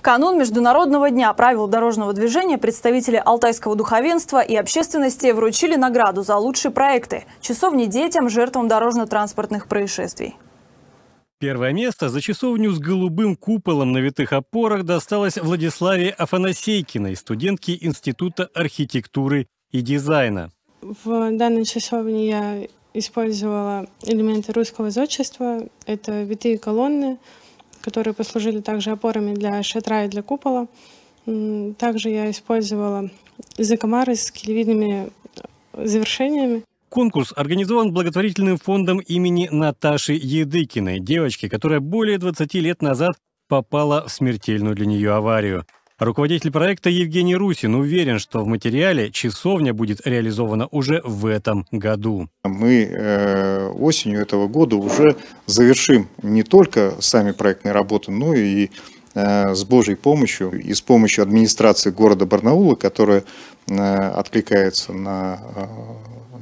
В канун Международного дня правил дорожного движения представители алтайского духовенства и общественности вручили награду за лучшие проекты часовни детям, жертвам дорожно-транспортных происшествий. Первое место за часовню с голубым куполом на витых опорах досталось Владиславе Афанасейкиной, студентке Института архитектуры и дизайна. В данной часовне я использовала элементы русского зодчества. Это витые колонны, которые послужили также опорами для шатра и для купола. Также я использовала закомары с килевидными э, завершениями. Конкурс организован благотворительным фондом имени Наташи Едыкиной, девочки, которая более 20 лет назад попала в смертельную для нее аварию. Руководитель проекта Евгений Русин уверен, что в материале часовня будет реализована уже в этом году. Мы э, осенью этого года уже завершим не только сами проектные работы, но и э, с Божьей помощью и с помощью администрации города Барнаула, которая э, откликается на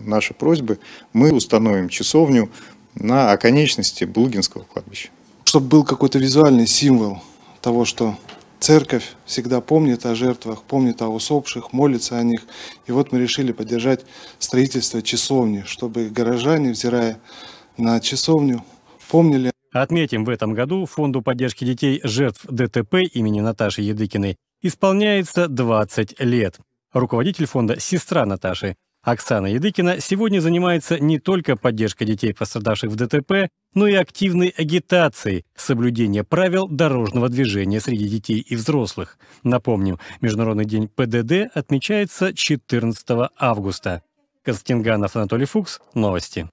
наши просьбы, мы установим часовню на оконечности Булгинского кладбища. Чтобы был какой-то визуальный символ того, что Церковь всегда помнит о жертвах, помнит о усопших, молится о них. И вот мы решили поддержать строительство часовни, чтобы горожане, взирая на часовню, помнили. Отметим, в этом году Фонду поддержки детей жертв ДТП имени Наташи Едыкиной исполняется 20 лет. Руководитель фонда – сестра Наташи, Оксана Едыкина сегодня занимается не только поддержкой детей, пострадавших в ДТП, но и активной агитацией соблюдения правил дорожного движения среди детей и взрослых. Напомним, Международный день ПДД отмечается 14 августа. Константин Ганов, Анатолий Фукс. Новости.